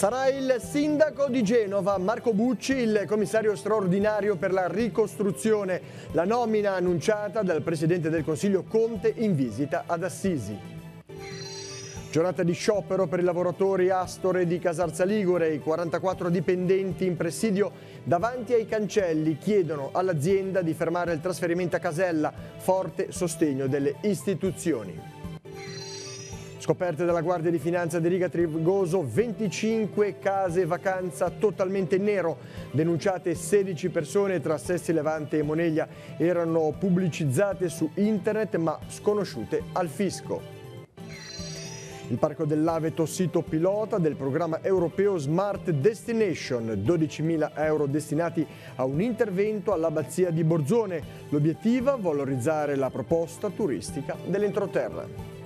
Sarà il sindaco di Genova, Marco Bucci, il commissario straordinario per la ricostruzione, la nomina annunciata dal presidente del Consiglio Conte in visita ad Assisi. Giornata di sciopero per i lavoratori Astore di Casarza Ligure, i 44 dipendenti in presidio davanti ai cancelli chiedono all'azienda di fermare il trasferimento a Casella, forte sostegno delle istituzioni. Scoperte dalla Guardia di Finanza di Riga Trigoso, 25 case vacanza totalmente nero, denunciate 16 persone tra Sessi Levante e Moneglia, erano pubblicizzate su internet ma sconosciute al fisco. Il parco dell'Aveto sito pilota del programma europeo Smart Destination, 12.000 euro destinati a un intervento all'abbazia di Borzone. L'obiettivo è valorizzare la proposta turistica dell'entroterra.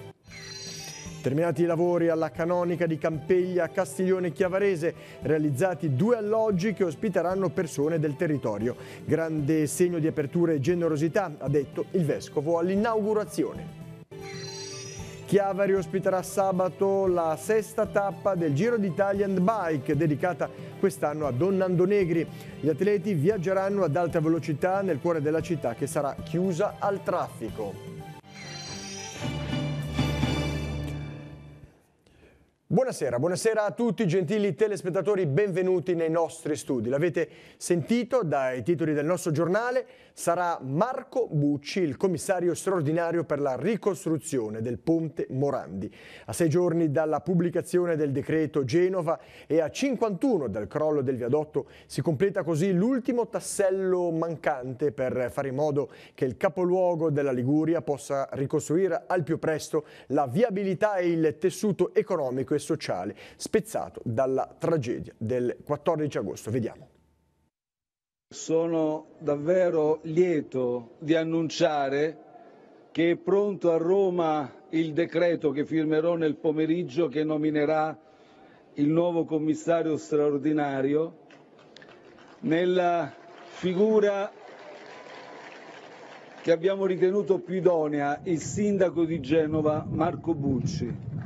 Terminati i lavori alla canonica di Campeglia, Castiglione e Chiavarese, realizzati due alloggi che ospiteranno persone del territorio. Grande segno di apertura e generosità, ha detto il Vescovo all'inaugurazione. Chiavari ospiterà sabato la sesta tappa del Giro d'Italia and Bike dedicata quest'anno a Don Nando Negri. Gli atleti viaggeranno ad alta velocità nel cuore della città che sarà chiusa al traffico. Buonasera, buonasera a tutti gentili telespettatori, benvenuti nei nostri studi. L'avete sentito dai titoli del nostro giornale, sarà Marco Bucci il commissario straordinario per la ricostruzione del ponte Morandi. A sei giorni dalla pubblicazione del decreto Genova e a 51 dal crollo del viadotto si completa così l'ultimo tassello mancante per fare in modo che il capoluogo della Liguria possa ricostruire al più presto la viabilità e il tessuto economico e sociale spezzato dalla tragedia del 14 agosto. Vediamo. Sono davvero lieto di annunciare che è pronto a Roma il decreto che firmerò nel pomeriggio che nominerà il nuovo commissario straordinario nella figura che abbiamo ritenuto più idonea, il sindaco di Genova Marco Bucci.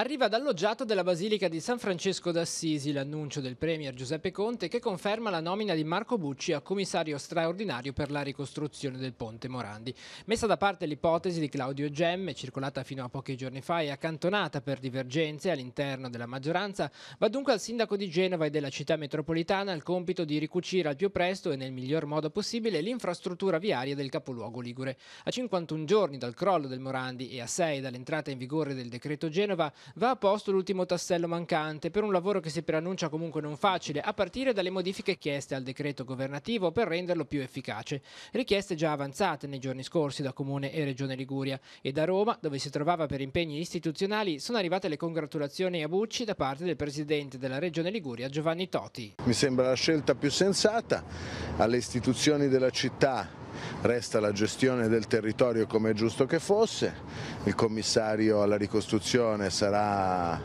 Arriva dall'oggiato della Basilica di San Francesco d'Assisi l'annuncio del Premier Giuseppe Conte che conferma la nomina di Marco Bucci a commissario straordinario per la ricostruzione del ponte Morandi. Messa da parte l'ipotesi di Claudio Gemme, circolata fino a pochi giorni fa e accantonata per divergenze all'interno della maggioranza, va dunque al sindaco di Genova e della città metropolitana il compito di ricucire al più presto e nel miglior modo possibile l'infrastruttura viaria del capoluogo Ligure. A 51 giorni dal crollo del Morandi e a 6 dall'entrata in vigore del decreto Genova, va a posto l'ultimo tassello mancante per un lavoro che si preannuncia comunque non facile, a partire dalle modifiche chieste al decreto governativo per renderlo più efficace, richieste già avanzate nei giorni scorsi da Comune e Regione Liguria e da Roma, dove si trovava per impegni istituzionali, sono arrivate le congratulazioni a Bucci da parte del Presidente della Regione Liguria Giovanni Toti. Mi sembra la scelta più sensata alle istituzioni della città resta la gestione del territorio come è giusto che fosse, il commissario alla ricostruzione sarà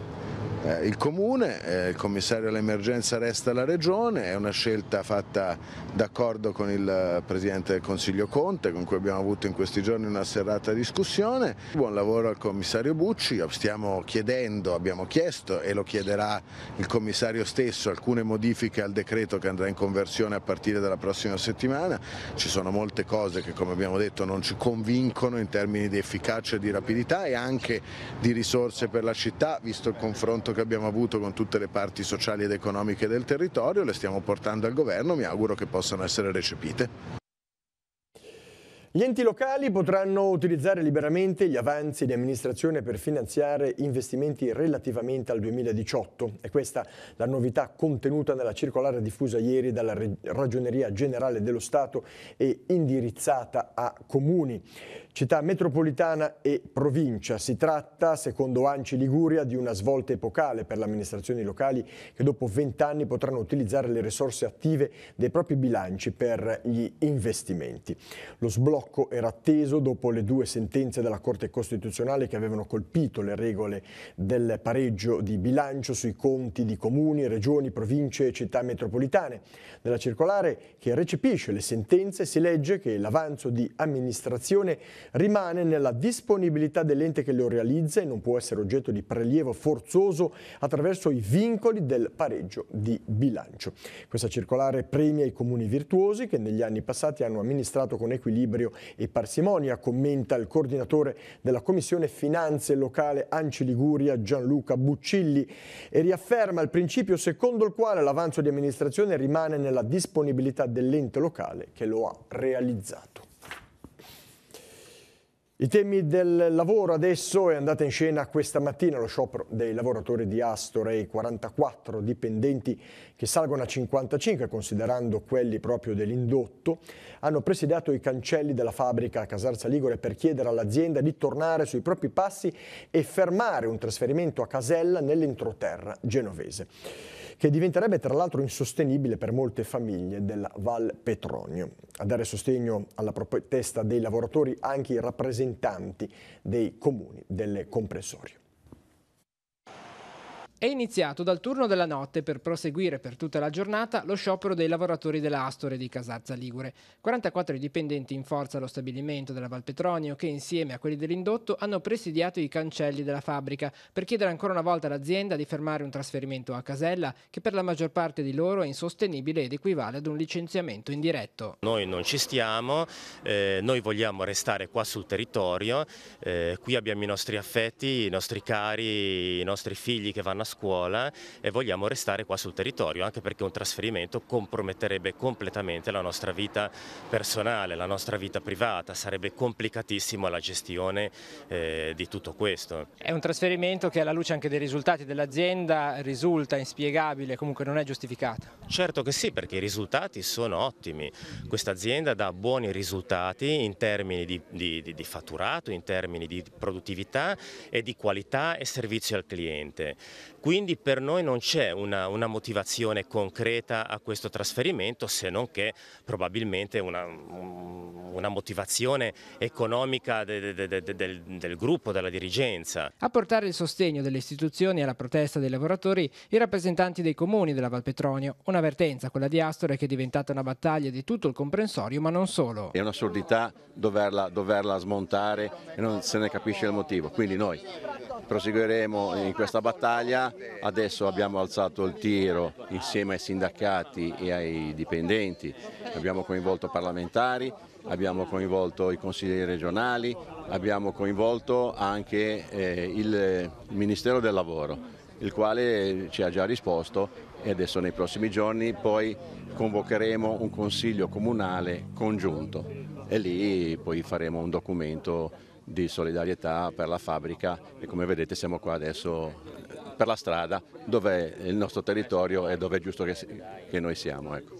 eh, il Comune, eh, il commissario all'emergenza resta la Regione, è una scelta fatta d'accordo con il eh, Presidente del Consiglio Conte con cui abbiamo avuto in questi giorni una serrata discussione. Buon lavoro al commissario Bucci, eh, stiamo chiedendo, abbiamo chiesto e lo chiederà il commissario stesso alcune modifiche al decreto che andrà in conversione a partire dalla prossima settimana, ci sono molte cose che come abbiamo detto non ci convincono in termini di efficacia e di rapidità e anche di risorse per la città visto il confronto che abbiamo avuto con tutte le parti sociali ed economiche del territorio le stiamo portando al governo, mi auguro che possano essere recepite. Gli enti locali potranno utilizzare liberamente gli avanzi di amministrazione per finanziare investimenti relativamente al 2018. È questa la novità contenuta nella circolare diffusa ieri dalla Ragioneria Generale dello Stato e indirizzata a comuni, città metropolitana e provincia. Si tratta, secondo Anci Liguria, di una svolta epocale per le amministrazioni locali che dopo vent'anni potranno utilizzare le risorse attive dei propri bilanci per gli investimenti. Lo sblocco blocco era atteso dopo le due sentenze della Corte Costituzionale che avevano colpito le regole del pareggio di bilancio sui conti di comuni, regioni, province e città metropolitane. Nella circolare che recepisce le sentenze si legge che l'avanzo di amministrazione rimane nella disponibilità dell'ente che lo realizza e non può essere oggetto di prelievo forzoso attraverso i vincoli del pareggio di bilancio. Questa circolare premia i comuni virtuosi che negli anni passati hanno amministrato con equilibrio e parsimonia, commenta il coordinatore della Commissione Finanze Locale Anci Liguria Gianluca Buccilli e riafferma il principio secondo il quale l'avanzo di amministrazione rimane nella disponibilità dell'ente locale che lo ha realizzato. I temi del lavoro adesso è andata in scena questa mattina lo sciopero dei lavoratori di Astor e i 44 dipendenti che salgono a 55 considerando quelli proprio dell'indotto, hanno presidiato i cancelli della fabbrica a Casarza Ligure per chiedere all'azienda di tornare sui propri passi e fermare un trasferimento a Casella nell'entroterra genovese che diventerebbe tra l'altro insostenibile per molte famiglie della Val Petronio. A dare sostegno alla protesta dei lavoratori anche i rappresentanti dei comuni delle comprensorie. È iniziato dal turno della notte per proseguire per tutta la giornata lo sciopero dei lavoratori della Astore di Casazza Ligure. 44 dipendenti in forza allo stabilimento della Val Petronio che insieme a quelli dell'indotto hanno presidiato i cancelli della fabbrica per chiedere ancora una volta all'azienda di fermare un trasferimento a Casella che per la maggior parte di loro è insostenibile ed equivale ad un licenziamento indiretto. Noi non ci stiamo, eh, noi vogliamo restare qua sul territorio, eh, qui abbiamo i nostri affetti, i nostri cari, i nostri figli che vanno a scuola e vogliamo restare qua sul territorio, anche perché un trasferimento comprometterebbe completamente la nostra vita personale, la nostra vita privata, sarebbe complicatissimo la gestione eh, di tutto questo. È un trasferimento che alla luce anche dei risultati dell'azienda risulta inspiegabile, comunque non è giustificato. Certo che sì, perché i risultati sono ottimi. Questa azienda dà buoni risultati in termini di, di, di, di fatturato, in termini di produttività e di qualità e servizio al cliente. Quindi per noi non c'è una, una, motivazione concreta a questo trasferimento se non che probabilmente una, una motivazione economica de, de, de, del, del gruppo, della dirigenza. A portare il sostegno delle istituzioni alla protesta dei lavoratori i rappresentanti dei comuni della Val Valpetronio, un'avvertenza quella di Astore che è diventata una battaglia di tutto il comprensorio ma non solo. È un'assurdità doverla, doverla smontare e non se ne capisce il motivo, quindi noi proseguiremo in questa battaglia. Adesso abbiamo alzato il tiro insieme ai sindacati e ai dipendenti, abbiamo coinvolto parlamentari, abbiamo coinvolto i consiglieri regionali, abbiamo coinvolto anche eh, il Ministero del Lavoro il quale ci ha già risposto e adesso nei prossimi giorni poi convocheremo un consiglio comunale congiunto e lì poi faremo un documento di solidarietà per la fabbrica e come vedete siamo qua adesso eh, per la strada dove è il nostro territorio e dove è giusto che, che noi siamo. Ecco.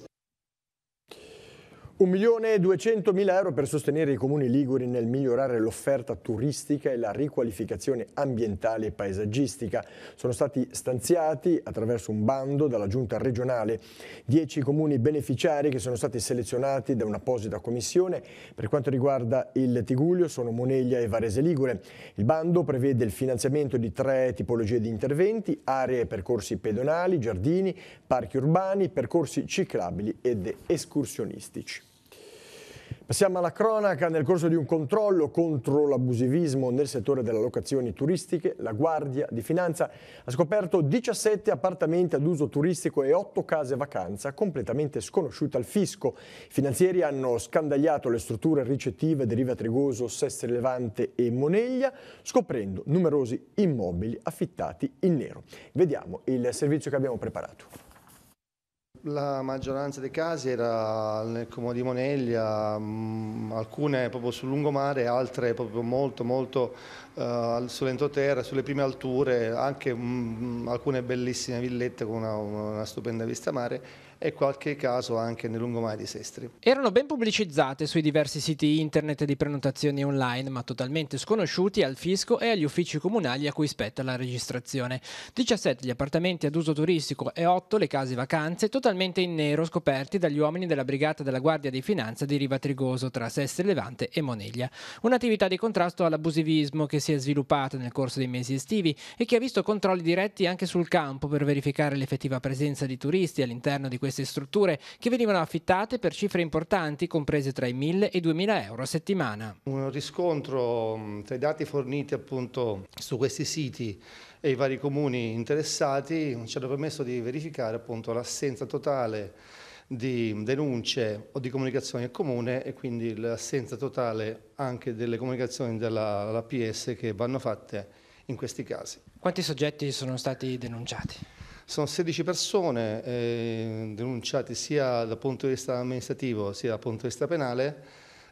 1.200.000 euro per sostenere i comuni liguri nel migliorare l'offerta turistica e la riqualificazione ambientale e paesaggistica. Sono stati stanziati attraverso un bando dalla giunta regionale. Dieci comuni beneficiari che sono stati selezionati da un'apposita commissione. Per quanto riguarda il Tiguglio sono Moneglia e Varese Ligure. Il bando prevede il finanziamento di tre tipologie di interventi, aree e percorsi pedonali, giardini, parchi urbani, percorsi ciclabili ed escursionistici. Passiamo alla cronaca. Nel corso di un controllo contro l'abusivismo nel settore delle locazioni turistiche, la Guardia di Finanza ha scoperto 17 appartamenti ad uso turistico e 8 case vacanza completamente sconosciute al fisco. I finanzieri hanno scandagliato le strutture ricettive di Riva Trigoso, Sestri Levante e Moneglia, scoprendo numerosi immobili affittati in nero. Vediamo il servizio che abbiamo preparato. La maggioranza dei casi era nel Comune di Moneglia, mm, alcune proprio sul lungomare, altre proprio molto molto uh, sull'entroterra, sulle prime alture, anche mh, mm, mm, alcune bellissime villette con una, una stupenda vista mare e qualche caso anche nel lungomare di Sestri. Erano ben pubblicizzate sui diversi siti internet di prenotazioni online, ma totalmente sconosciuti al fisco e agli uffici comunali a cui spetta la registrazione. 17 gli appartamenti ad uso turistico e 8 le case vacanze totalmente in nero scoperti dagli uomini della brigata della Guardia di Finanza di Riva Trigoso tra Sestri Levante e Moneglia. Un'attività di contrasto all'abusivismo che si è sviluppata nel corso dei mesi estivi e che ha visto controlli diretti anche sul campo per verificare l'effettiva presenza di turisti all'interno di questi queste strutture che venivano affittate per cifre importanti comprese tra i 1.000 e i 2.000 euro a settimana. Un riscontro mm, tra i dati forniti appunto su questi siti e i vari comuni interessati ci hanno permesso di verificare appunto l'assenza totale di denunce o di comunicazioni al comune e quindi l'assenza totale anche delle comunicazioni dell'APS che vanno fatte in questi casi. Quanti soggetti sono stati denunciati? Sono 16 persone eh, denunciate sia dal punto di vista amministrativo sia dal punto di vista penale.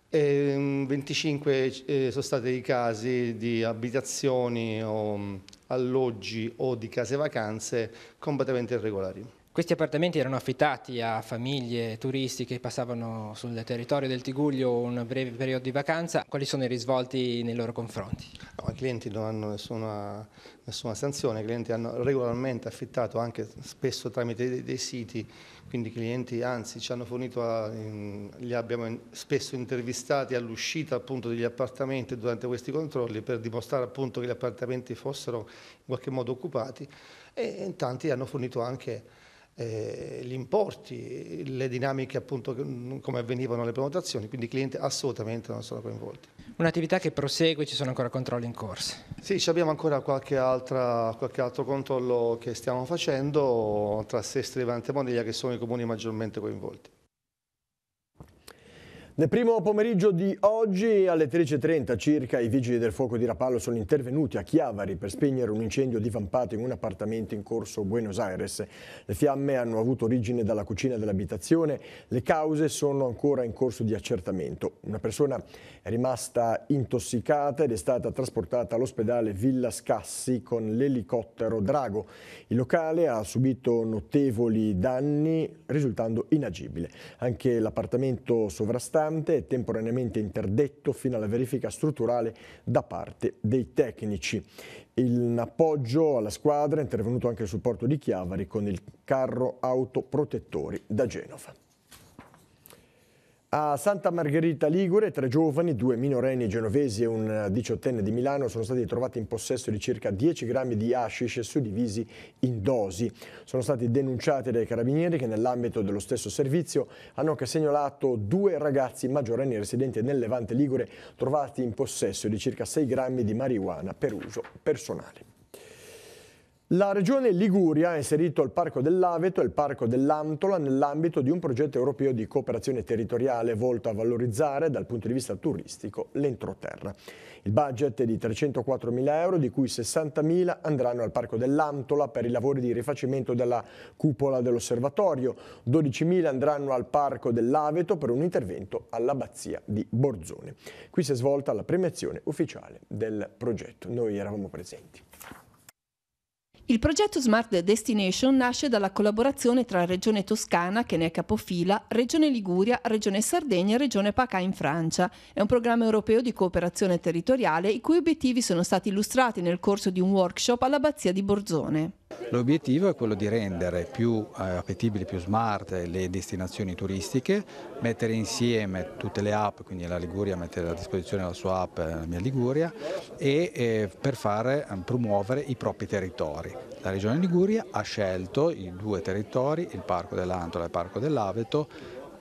Ehm, e 25 eh, sono stati i casi di abitazioni o mm, alloggi o di case vacanze completamente irregolari. Questi appartamenti erano affittati a famiglie turisti che passavano sul territorio del Tiguglio un breve periodo di vacanza. Quali sono i risvolti nei loro confronti? i clienti non hanno nessuna, nessuna, sanzione, i clienti hanno regolarmente affittato anche spesso tramite dei, dei siti, quindi i clienti anzi ci hanno fornito, a, ah, in, li abbiamo in, spesso intervistati all'uscita appunto degli appartamenti durante questi controlli per dimostrare appunto che gli appartamenti fossero in qualche modo occupati e in tanti hanno fornito anche gli eh, importi, le dinamiche appunto mm, come avvenivano le prenotazioni, quindi i clienti assolutamente non sono coinvolti. Un'attività che prosegue, ci sono ancora controlli in corso? Sì, abbiamo ancora qualche, altra, qualche, altro controllo che stiamo facendo tra Sestri e Vantemoglia che sono i comuni maggiormente coinvolti. Nel primo pomeriggio di oggi alle 13.30 circa i vigili del fuoco di Rapallo sono intervenuti a Chiavari per spegnere un incendio divampato in un appartamento in corso Buenos Aires. Le fiamme hanno avuto origine dalla cucina dell'abitazione, le cause sono ancora in corso di accertamento. Una persona è rimasta intossicata ed è stata trasportata all'ospedale Villa Scassi con l'elicottero Drago. Il locale ha subito notevoli danni risultando inagibile. Anche l'appartamento sovrastato costante e temporaneamente interdetto fino alla verifica strutturale da parte dei tecnici. In appoggio alla squadra è intervenuto anche il supporto di Chiavari con il carro autoprotettori da Genova. A Santa Margherita Ligure tre giovani, due minorenni genovesi e un diciottenne di Milano sono stati trovati in possesso di circa 10 grammi di hashish suddivisi in dosi. Sono stati denunciati dai carabinieri che nell'ambito dello stesso servizio hanno anche segnalato due ragazzi maggiorenni residenti nel Levante Ligure trovati in possesso di circa 6 grammi di marijuana per uso personale. La regione Liguria ha inserito il Parco dell'Aveto e il Parco dell'Antola nell'ambito di un progetto europeo di cooperazione territoriale volto a valorizzare dal punto di vista turistico l'entroterra. Il budget è di 304.000 euro, di cui 60.000 andranno al Parco dell'Antola per i lavori di rifacimento della cupola dell'osservatorio, 12.000 andranno al Parco dell'Aveto per un intervento all'abbazia di Borzone. Qui si è svolta la premiazione ufficiale del progetto. Noi eravamo presenti. Il progetto Smart Destination nasce dalla collaborazione tra Regione Toscana, che ne è capofila, Regione Liguria, Regione Sardegna e Regione Pacà in Francia. È un programma europeo di cooperazione territoriale i cui obiettivi sono stati illustrati nel corso di un workshop all'Abbazia di Borzone. L'obiettivo è quello di rendere più eh, appetibili, più smart le destinazioni turistiche, mettere insieme tutte le app, quindi la Liguria mettere a disposizione la sua app, eh, la mia Liguria, e eh, per fare, promuovere i propri territori. La Regione Liguria ha scelto i due territori, il Parco dell'Antola e il Parco dell'Aveto,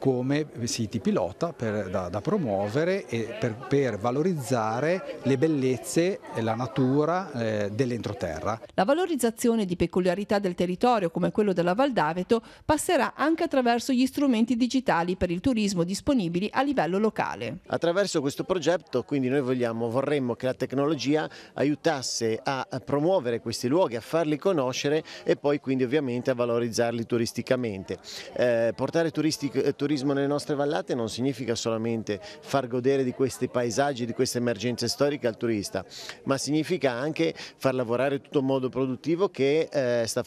come siti pilota per, da, da, promuovere e per, per, valorizzare le bellezze e la natura eh, dell'entroterra. La valorizzazione di peculiarità del territorio come quello della Val d'Aveto passerà anche attraverso gli strumenti digitali per il turismo disponibili a livello locale. Attraverso questo progetto quindi noi vogliamo, vorremmo che la tecnologia aiutasse a promuovere questi luoghi, a farli conoscere e poi quindi ovviamente a valorizzarli turisticamente. Eh, portare turisti, turistico eh, turismo nelle nostre vallate non significa solamente far godere di questi paesaggi, di queste emergenze storiche al turista, ma significa anche far lavorare tutto un modo produttivo che eh, sta,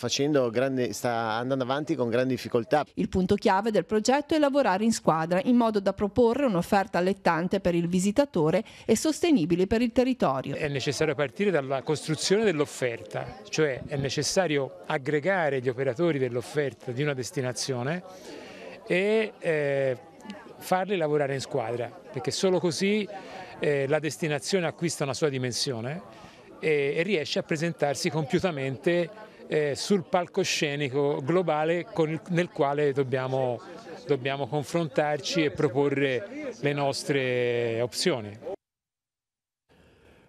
grande, sta andando avanti con grandi difficoltà. Il punto chiave del progetto è lavorare in squadra in modo da proporre un'offerta allettante per il visitatore e sostenibile per il territorio. È necessario partire dalla costruzione dell'offerta, cioè è necessario aggregare gli operatori dell'offerta di una destinazione e eh, farli lavorare in squadra, perché solo così eh, la destinazione acquista una sua dimensione e, e riesce a presentarsi compiutamente eh, sul palcoscenico globale il, nel quale dobbiamo, dobbiamo confrontarci e proporre le nostre opzioni.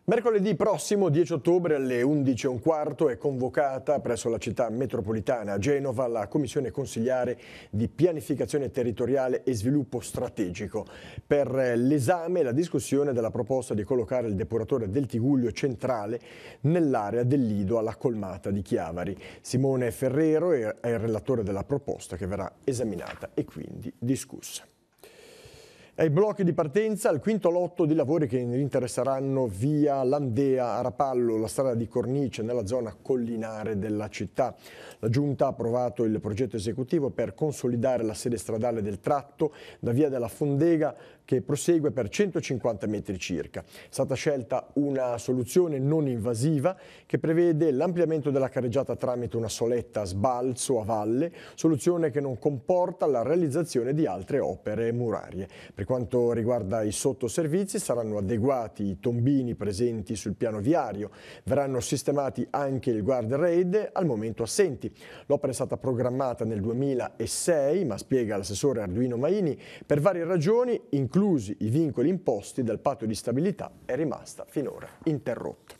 Mercoledì prossimo, 10 ottobre, alle 11.15 è convocata presso la città metropolitana a Genova la Commissione Consigliare di Pianificazione Territoriale e Sviluppo Strategico per eh, l'esame e la discussione della proposta di collocare il depuratore del Tiguglio centrale nell'area del Lido alla colmata di Chiavari. Simone Ferrero è il relatore della proposta che verrà esaminata e quindi discussa ai blocchi di partenza il quinto lotto di lavori che interesseranno via Landea a Rapallo, la strada di cornice nella zona collinare della città. La Giunta ha approvato il progetto esecutivo per consolidare la sede stradale del tratto da via della Fondega che prosegue per 150 metri circa. È stata scelta una soluzione non invasiva che prevede l'ampliamento della carreggiata tramite una soletta a sbalzo a valle, soluzione che non comporta la realizzazione di altre opere murarie. Per quanto riguarda i sottoservizi saranno adeguati i tombini presenti sul piano viario, verranno sistemati anche il guardrail al momento assenti. L'opera è stata programmata nel 2006, ma spiega l'assessore Arduino Maini, per varie ragioni, includendo inclusi i vincoli imposti dal patto di stabilità, è rimasta finora interrotta.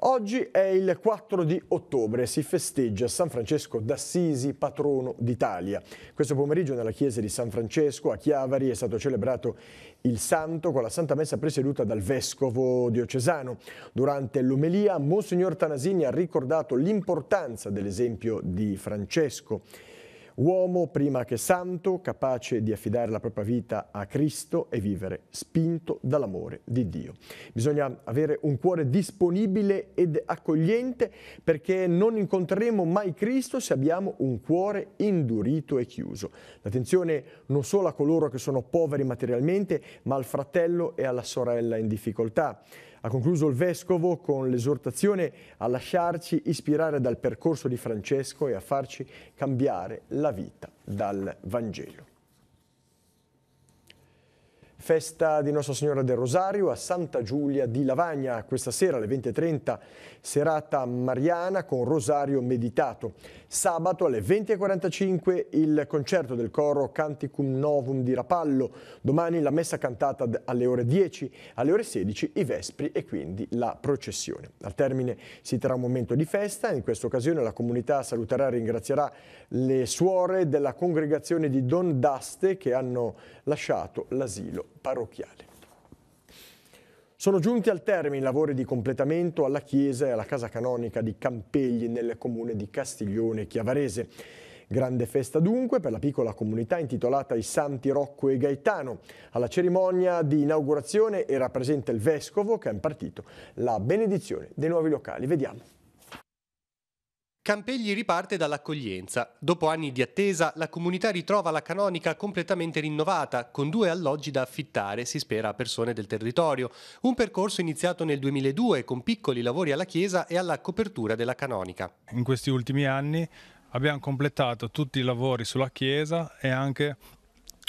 Oggi è il 4 di ottobre, si festeggia San Francesco d'Assisi, patrono d'Italia. Questo pomeriggio nella chiesa di San Francesco a Chiavari è stato celebrato il santo con la Santa Messa presieduta dal Vescovo diocesano. Durante l'omelia Monsignor Tanasini ha ricordato l'importanza dell'esempio di Francesco Uomo prima che santo, capace di affidare la propria vita a Cristo e vivere spinto dall'amore di Dio. Bisogna avere un cuore disponibile ed accogliente perché non incontreremo mai Cristo se abbiamo un cuore indurito e chiuso. L'attenzione non solo a coloro che sono poveri materialmente, ma al fratello e alla sorella in difficoltà. Ha concluso il Vescovo con l'esortazione a lasciarci ispirare dal percorso di Francesco e a farci cambiare la vita dal Vangelo festa di Nostra Signora del Rosario a Santa Giulia di Lavagna. Questa sera alle 20.30 serata mariana con Rosario meditato. Sabato alle 20.45 il concerto del coro Canticum Novum di Rapallo. Domani la messa cantata alle ore 10, alle ore 16 i Vespri e quindi la processione. Al termine si terrà un momento di festa. In questa occasione la comunità saluterà e ringrazierà le suore della congregazione di Don Daste che hanno lasciato l'asilo parrocchiale. Sono giunti al termine i lavori di completamento alla chiesa e alla casa canonica di Campegli nel comune di Castiglione Chiavarese. Grande festa dunque per la piccola comunità intitolata ai Santi Rocco e Gaetano. Alla cerimonia di inaugurazione era presente il vescovo che ha impartito la benedizione dei nuovi locali. Vediamo. Campegli riparte dall'accoglienza. Dopo anni di attesa, la comunità ritrova la canonica completamente rinnovata, con due alloggi da affittare, si spera, a persone del territorio. Un percorso iniziato nel 2002 con piccoli lavori alla chiesa e alla copertura della canonica. In questi ultimi anni abbiamo completato tutti i lavori sulla chiesa e anche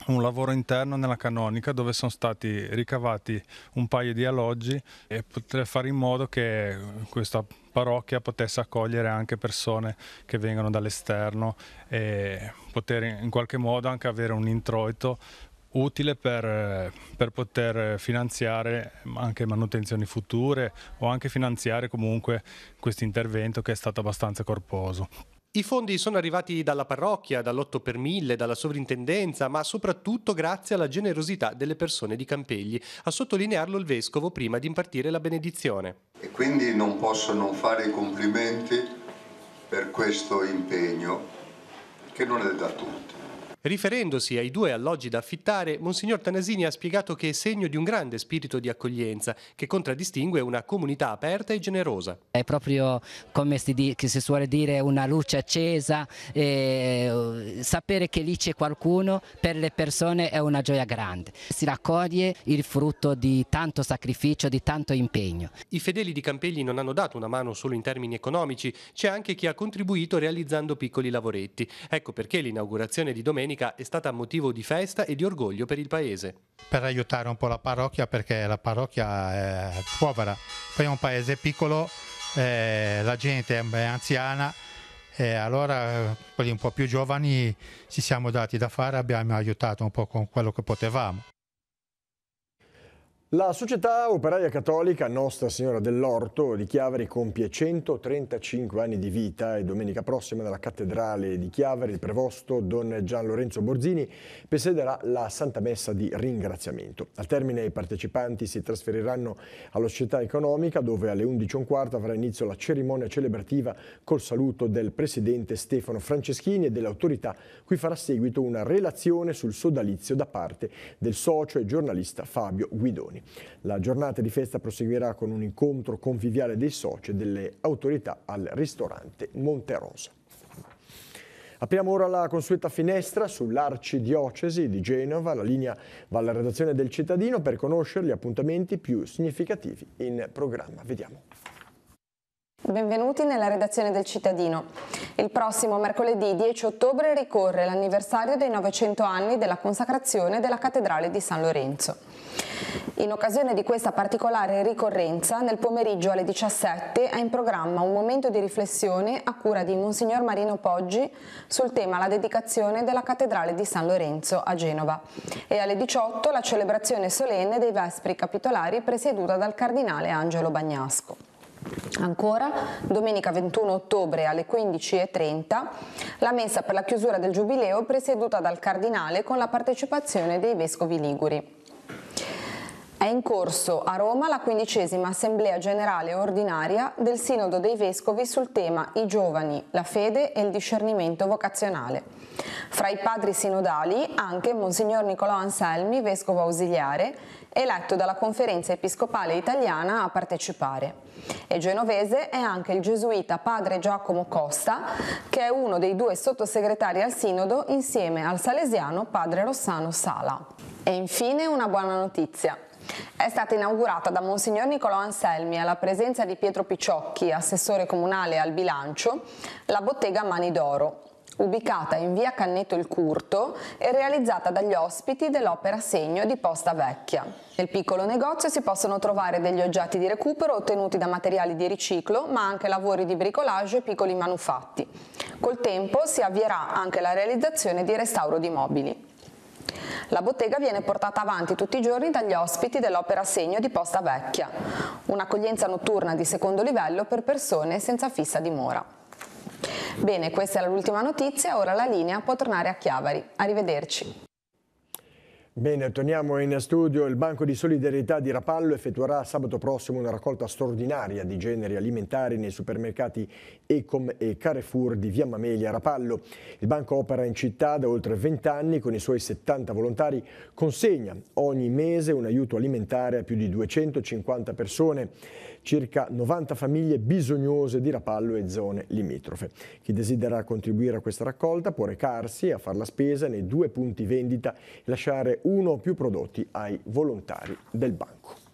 un lavoro interno nella canonica dove sono stati ricavati un paio di alloggi e poter fare in modo che questa parrocchia potesse accogliere anche persone che vengono dall'esterno e poter in qualche modo anche avere un introito utile per, per, poter finanziare anche manutenzioni future o anche finanziare comunque questo intervento che è stato abbastanza corposo. I fondi sono arrivati dalla parrocchia, dall'8 per 1000, dalla sovrintendenza, ma soprattutto grazie alla generosità delle persone di Campegli, a sottolinearlo il vescovo prima di impartire la benedizione. E quindi non posso non fare i complimenti per questo impegno che non è da tutti. Riferendosi ai due alloggi da affittare, Monsignor Tanasini ha spiegato che è segno di un grande spirito di accoglienza che contraddistingue una comunità aperta e generosa. È proprio come si, si suole dire una luce accesa, eh, sapere che lì c'è qualcuno per le persone è una gioia grande. Si raccoglie il frutto di tanto sacrificio, di tanto impegno. I fedeli di Campegli non hanno dato una mano solo in termini economici, c'è anche chi ha contribuito realizzando piccoli lavoretti. Ecco perché l'inaugurazione di domenica domenica è stata motivo di festa e di orgoglio per il paese. Per aiutare un po' la parrocchia perché la parrocchia è povera, poi è un paese piccolo, eh, la gente è anziana e allora quelli un po' più giovani ci siamo dati da fare, abbiamo aiutato un po' con quello che potevamo. La società operaia cattolica Nostra Signora dell'Orto di Chiavari compie 135 anni di vita e domenica prossima nella cattedrale di Chiavari il prevosto Don Gian Lorenzo Borzini presiderà la Santa Messa di ringraziamento. Al termine i partecipanti si trasferiranno alla società economica dove alle 11.15 avrà inizio la cerimonia celebrativa col saluto del presidente Stefano Franceschini e delle autorità cui farà seguito una relazione sul sodalizio da parte del socio e giornalista Fabio Guidoni italiani. La giornata di festa proseguirà con un incontro conviviale dei soci e delle autorità al ristorante Monte Rosa. Apriamo ora la consueta finestra sull'Arcidiocesi di Genova. La linea va alla redazione del cittadino per conoscere gli appuntamenti più significativi in programma. Vediamo. Benvenuti nella redazione del Cittadino. Il prossimo mercoledì 10 ottobre ricorre l'anniversario dei 900 anni della consacrazione della Cattedrale di San Lorenzo. In occasione di questa particolare ricorrenza, nel pomeriggio alle 17 è in programma un momento di riflessione a cura di Monsignor Marino Poggi sul tema la dedicazione della Cattedrale di San Lorenzo a Genova e alle 18 la celebrazione solenne dei Vespri Capitolari presieduta dal Cardinale Angelo Bagnasco. Ancora, domenica 21 ottobre alle 15.30, la messa per la chiusura del Giubileo presieduta dal Cardinale con la partecipazione dei Vescovi Liguri. È in corso a Roma la quindicesima Assemblea Generale Ordinaria del Sinodo dei Vescovi sul tema I giovani, la fede e il discernimento vocazionale. Fra i padri sinodali anche Monsignor Nicolò Anselmi, vescovo ausiliare, eletto dalla Conferenza Episcopale Italiana a partecipare. E genovese è anche il gesuita padre Giacomo Costa, che è uno dei due sottosegretari al Sinodo insieme al salesiano padre Rossano Sala. E infine una buona notizia. È stata inaugurata da Monsignor Nicolò Anselmi alla presenza di Pietro Picciocchi, assessore comunale al bilancio, la bottega Mani d'Oro, ubicata in via Canneto il Curto e realizzata dagli ospiti dell'Opera Segno di Posta Vecchia. Nel piccolo negozio si possono trovare degli oggetti di recupero ottenuti da materiali di riciclo, ma anche lavori di bricolage e piccoli manufatti. Col tempo si avvierà anche la realizzazione di restauro di mobili. La bottega viene portata avanti tutti i giorni dagli ospiti dell'Opera Segno di Posta Vecchia, un'accoglienza notturna di secondo livello per persone senza fissa dimora. Bene, questa era l'ultima notizia, ora la linea può tornare a Chiavari. Arrivederci. Bene, torniamo in studio. Il Banco di Solidarietà di Rapallo effettuerà sabato prossimo una raccolta straordinaria di generi alimentari nei supermercati Ecom e Carrefour di Via Mamelia a Rapallo. Il banco opera in città da oltre 20 anni con i suoi 70 volontari. Consegna ogni mese un aiuto alimentare a più di 250 persone circa 90 famiglie bisognose di Rapallo e zone limitrofe. Chi desidera contribuire a questa raccolta può recarsi a fare la spesa nei due punti vendita e lasciare uno o più prodotti ai volontari del banco.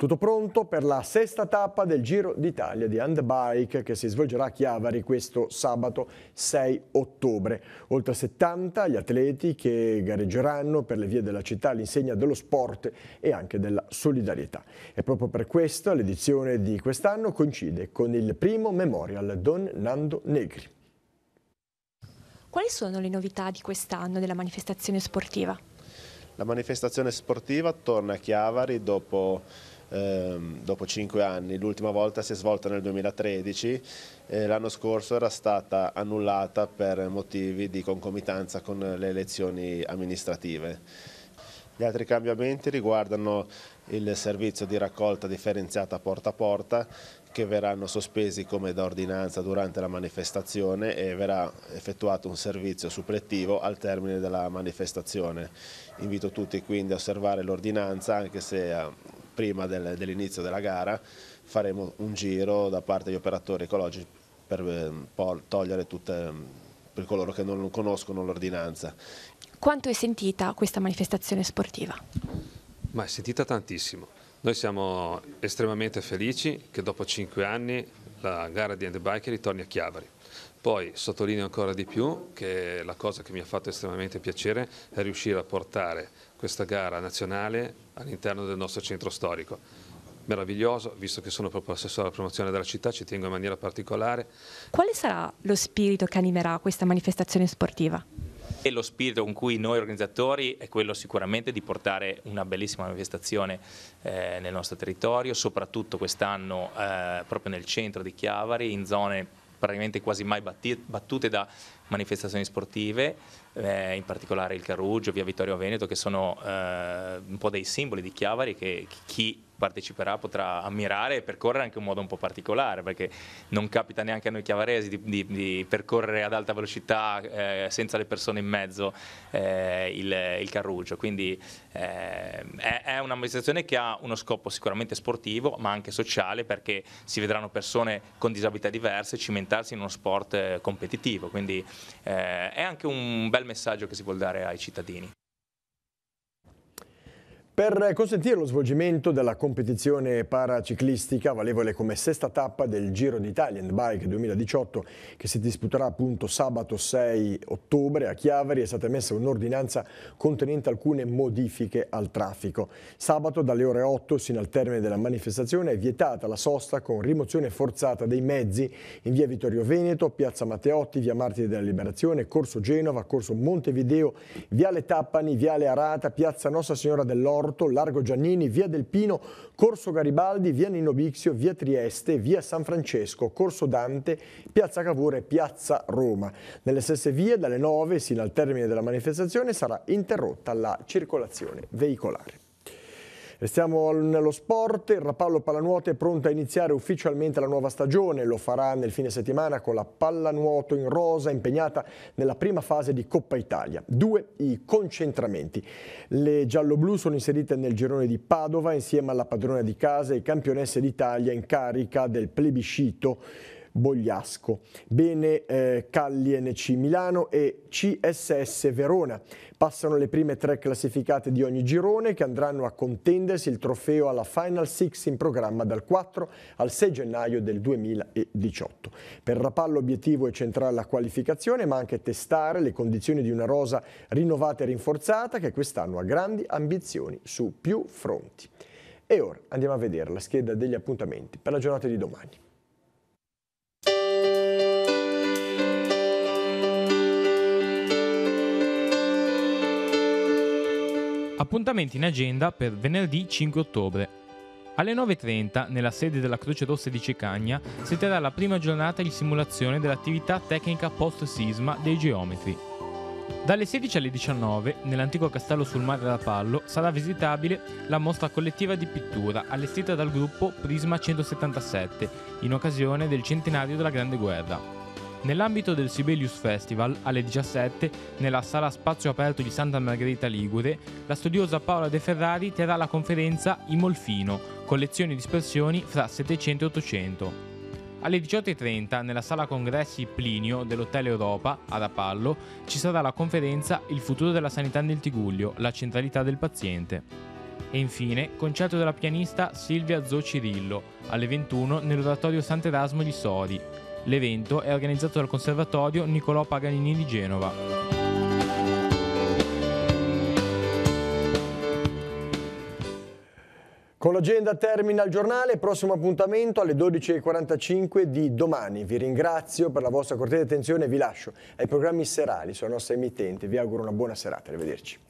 Tutto pronto per la sesta tappa del Giro d'Italia di Handbike che si svolgerà a Chiavari questo sabato 6 ottobre. Oltre 70 gli atleti che gareggeranno per le vie della città all'insegna dello sport e anche della solidarietà. E proprio per questo l'edizione di quest'anno coincide con il primo Memorial Don Nando Negri. Quali sono le novità di quest'anno della manifestazione sportiva? La manifestazione sportiva torna a Chiavari dopo ehm, dopo cinque anni, l'ultima volta si è svolta nel 2013, eh, l'anno scorso era stata annullata per motivi di concomitanza con le elezioni amministrative. Gli altri cambiamenti riguardano il servizio di raccolta differenziata porta a porta che verranno sospesi come da ordinanza durante la manifestazione e verrà effettuato un servizio supplettivo al termine della manifestazione. Invito tutti quindi a osservare l'ordinanza anche se prima del, dell'inizio della gara faremo un giro da parte degli operatori ecologici per ehm, togliere tutte, ehm, per coloro che non conoscono l'ordinanza. Quanto è sentita questa manifestazione sportiva? Ma è sentita tantissimo. Noi siamo estremamente felici che dopo cinque anni la gara di handbike ritorni a Chiavari. Poi sottolineo ancora di più che la cosa che mi ha fatto estremamente piacere è riuscire a portare questa gara nazionale all'interno del nostro centro storico. Meraviglioso, visto che sono proprio assessore alla promozione della città, ci tengo in maniera particolare. Quale sarà lo spirito che animerà questa manifestazione sportiva? E lo spirito con cui noi organizzatori è quello sicuramente di portare una bellissima manifestazione eh, nel nostro territorio, soprattutto quest'anno eh, proprio nel centro di Chiavari, in zone praticamente quasi mai battute da manifestazioni sportive eh, in particolare il Caruggio, via Vittorio Veneto, che sono eh, un po' dei simboli di Chiavari che chi parteciperà potrà ammirare e percorrere anche in un modo un po' particolare, perché non capita neanche a noi chiavaresi di, di, di percorrere ad alta velocità eh, senza le persone in mezzo eh, il, il, Carrugio. Quindi eh, è, è un'amministrazione che ha uno scopo sicuramente sportivo, ma anche sociale, perché si vedranno persone con disabilità diverse cimentarsi in uno sport eh, competitivo. Quindi eh, è anche un bel messaggio che si vuole dare ai cittadini. Per consentire lo svolgimento della competizione paraciclistica, valevole come sesta tappa del Giro d'Italia Bike 2018, che si disputerà appunto sabato 6 ottobre a Chiaveri è stata emessa un'ordinanza contenente alcune modifiche al traffico. Sabato dalle ore 8 sino al termine della manifestazione è vietata la sosta con rimozione forzata dei mezzi in via Vittorio Veneto, piazza Matteotti, via Martiri della Liberazione, corso Genova, corso Montevideo, viale Tappani, viale Arata, piazza Nostra Signora dell'Oro, Porto, Largo Giannini, Via del Pino, Corso Garibaldi, Via Nino Bixio, Via Trieste, Via San Francesco, Corso Dante, Piazza Cavour e Piazza Roma. Nelle stesse vie, dalle 9 sino al termine della manifestazione, sarà interrotta la circolazione veicolare. Restiamo nello sport, il Rapallo Pallanuoto è pronto a iniziare ufficialmente la nuova stagione, lo farà nel fine settimana con la Pallanuoto in rosa impegnata nella prima fase di Coppa Italia. Due i concentramenti. Le gialloblu sono inserite nel girone di Padova insieme alla padrona di casa e campionesse d'Italia in carica del plebiscito Bogliasco, Bene eh, Calli NC Milano e CSS Verona. Passano le prime tre classificate di ogni girone che andranno a contendersi il trofeo alla Final Six in programma dal 4 al 6 gennaio del 2018. Per Rapallo l'obiettivo è centrare la qualificazione ma anche testare le condizioni di una rosa rinnovata e rinforzata che quest'anno ha grandi ambizioni su più fronti. E ora andiamo a vedere la scheda degli appuntamenti per la giornata di domani. Appuntamenti in agenda per venerdì 5 ottobre. Alle 9.30, nella sede della Croce Rossa di Cecagna, si terrà la prima giornata di simulazione dell'attività tecnica post-sisma dei geometri. Dalle 16 alle 19, nell'antico castello sul mare d'Apallo, sarà visitabile la mostra collettiva di pittura allestita dal gruppo Prisma 177 in occasione del centenario della Grande Guerra. Nell'ambito del Sibelius Festival, alle 17, nella sala Spazio Aperto di Santa Margherita Ligure, la studiosa Paola De Ferrari terrà la conferenza I Molfino, collezioni di espressioni fra 700 e 800. Alle 18.30, nella sala congressi Plinio dell'Hotel Europa, ad Apallo, ci sarà la conferenza Il futuro della sanità nel Tiguglio, la centralità del paziente. E infine, concerto della pianista Silvia Zocirillo, alle 21 nell'oratorio Sant'Erasmo di Sori, L'evento è organizzato dal Conservatorio Niccolò Paganini di Genova. Con l'agenda termina il giornale, prossimo appuntamento alle 12.45 di domani. Vi ringrazio per la vostra cortese attenzione e vi lascio ai programmi serali sulla nostra emittente. Vi auguro una buona serata, arrivederci.